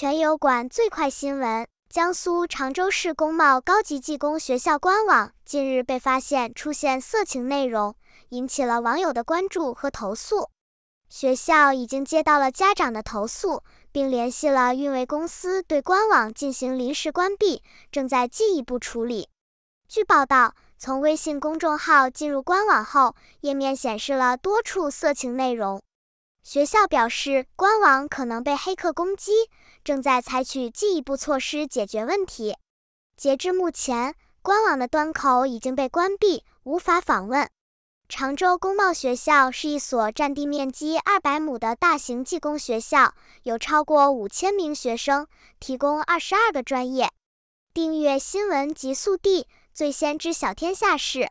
全油管最快新闻：江苏常州市工贸高级技工学校官网近日被发现出现色情内容，引起了网友的关注和投诉。学校已经接到了家长的投诉，并联系了运维公司对官网进行临时关闭，正在进一步处理。据报道，从微信公众号进入官网后，页面显示了多处色情内容。学校表示，官网可能被黑客攻击，正在采取进一步措施解决问题。截至目前，官网的端口已经被关闭，无法访问。常州工贸学校是一所占地面积二百亩的大型技工学校，有超过五千名学生，提供二十二个专业。订阅新闻极速递，最先知晓天下事。